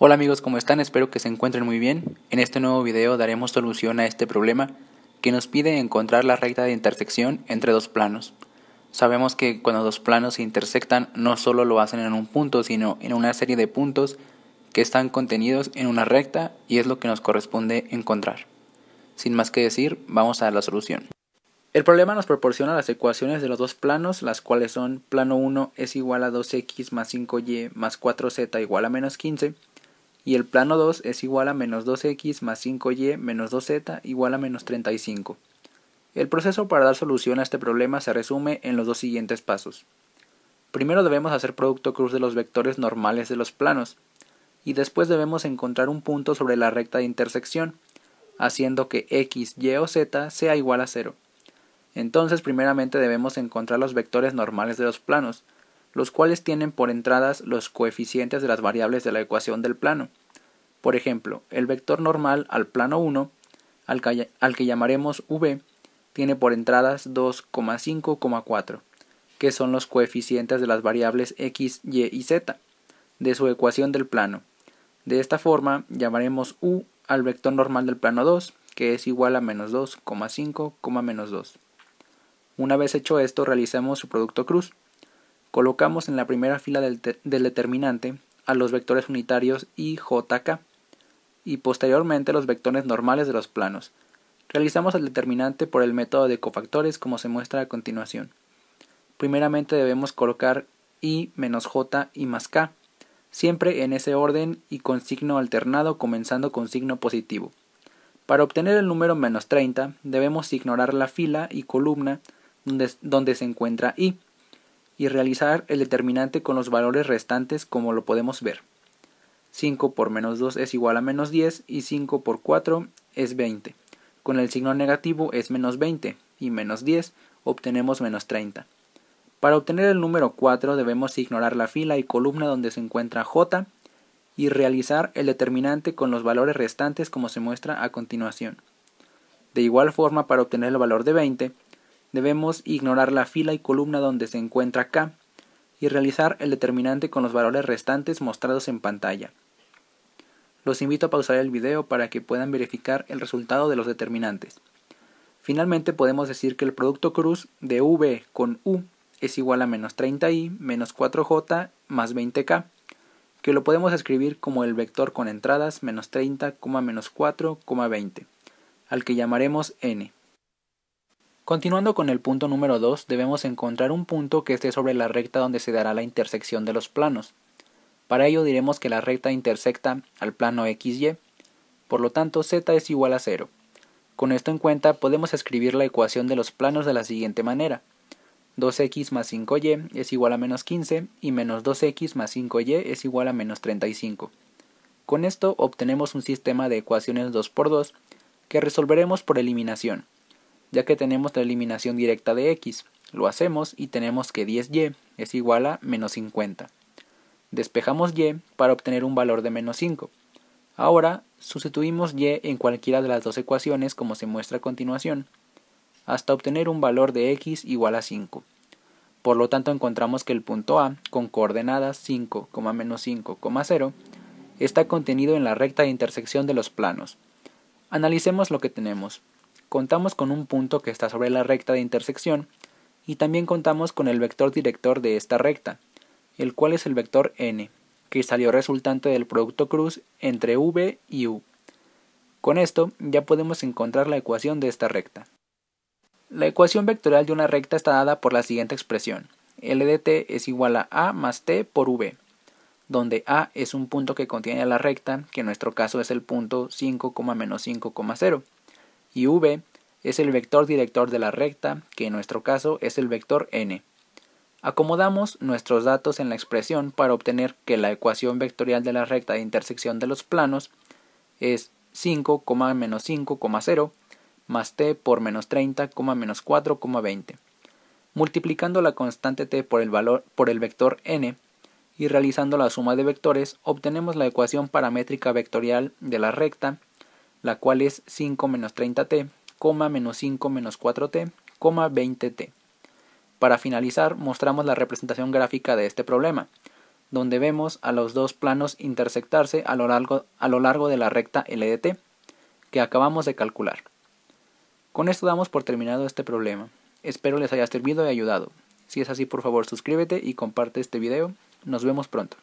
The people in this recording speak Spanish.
Hola amigos, ¿cómo están? Espero que se encuentren muy bien. En este nuevo video daremos solución a este problema que nos pide encontrar la recta de intersección entre dos planos. Sabemos que cuando dos planos se intersectan no solo lo hacen en un punto, sino en una serie de puntos que están contenidos en una recta y es lo que nos corresponde encontrar. Sin más que decir, vamos a la solución. El problema nos proporciona las ecuaciones de los dos planos, las cuales son plano 1 es igual a 2x más 5y más 4z igual a menos 15 y el plano 2 es igual a menos 2x más 5y menos 2z igual a menos 35. El proceso para dar solución a este problema se resume en los dos siguientes pasos. Primero debemos hacer producto cruz de los vectores normales de los planos, y después debemos encontrar un punto sobre la recta de intersección, haciendo que x, y o z sea igual a 0. Entonces primeramente debemos encontrar los vectores normales de los planos, los cuales tienen por entradas los coeficientes de las variables de la ecuación del plano, por ejemplo, el vector normal al plano 1, al que, llamaremos v, tiene por entradas 2,5,4, que son los coeficientes de las variables x, y y z, de su ecuación del plano. De esta forma, llamaremos u al vector normal del plano 2, que es igual a menos 2,5, menos 2. Una vez hecho esto, realizamos su producto cruz. Colocamos en la primera fila del, del determinante a los vectores unitarios i, j, k, y posteriormente los vectores normales de los planos. Realizamos el determinante por el método de cofactores como se muestra a continuación. Primeramente debemos colocar i menos j y más k, siempre en ese orden y con signo alternado comenzando con signo positivo. Para obtener el número menos 30 debemos ignorar la fila y columna donde, donde se encuentra i y realizar el determinante con los valores restantes como lo podemos ver. 5 por menos 2 es igual a menos 10 y 5 por 4 es 20. Con el signo negativo es menos 20 y menos 10 obtenemos menos 30. Para obtener el número 4 debemos ignorar la fila y columna donde se encuentra j y realizar el determinante con los valores restantes como se muestra a continuación. De igual forma, para obtener el valor de 20, debemos ignorar la fila y columna donde se encuentra k y realizar el determinante con los valores restantes mostrados en pantalla. Los invito a pausar el video para que puedan verificar el resultado de los determinantes. Finalmente podemos decir que el producto cruz de V con U es igual a menos 30i menos 4j más 20k, que lo podemos escribir como el vector con entradas menos 30, menos 4, 20, al que llamaremos n. Continuando con el punto número 2, debemos encontrar un punto que esté sobre la recta donde se dará la intersección de los planos. Para ello diremos que la recta intersecta al plano XY, por lo tanto z es igual a 0. Con esto en cuenta podemos escribir la ecuación de los planos de la siguiente manera. 2x más 5y es igual a menos 15 y menos 2x más 5y es igual a menos 35. Con esto obtenemos un sistema de ecuaciones 2x2 que resolveremos por eliminación ya que tenemos la eliminación directa de x. Lo hacemos y tenemos que 10y es igual a menos 50. Despejamos y para obtener un valor de menos 5. Ahora sustituimos y en cualquiera de las dos ecuaciones como se muestra a continuación, hasta obtener un valor de x igual a 5. Por lo tanto encontramos que el punto A, con coordenadas 5, menos 0 está contenido en la recta de intersección de los planos. Analicemos lo que tenemos contamos con un punto que está sobre la recta de intersección y también contamos con el vector director de esta recta, el cual es el vector n, que salió resultante del producto cruz entre v y u. Con esto ya podemos encontrar la ecuación de esta recta. La ecuación vectorial de una recta está dada por la siguiente expresión. L de t es igual a a más t por v, donde a es un punto que contiene la recta, que en nuestro caso es el punto 5,-5,0 menos y v es el vector director de la recta, que en nuestro caso es el vector n. Acomodamos nuestros datos en la expresión para obtener que la ecuación vectorial de la recta de intersección de los planos es 5, menos 5,0 más t por menos 30, menos 4,20. Multiplicando la constante t por el, valor, por el vector n y realizando la suma de vectores, obtenemos la ecuación paramétrica vectorial de la recta la cual es 5 menos 30t, coma menos 5 menos 4t, coma 20t. Para finalizar, mostramos la representación gráfica de este problema, donde vemos a los dos planos intersectarse a lo largo, a lo largo de la recta LDT que acabamos de calcular. Con esto damos por terminado este problema. Espero les haya servido y ayudado. Si es así, por favor suscríbete y comparte este video. Nos vemos pronto.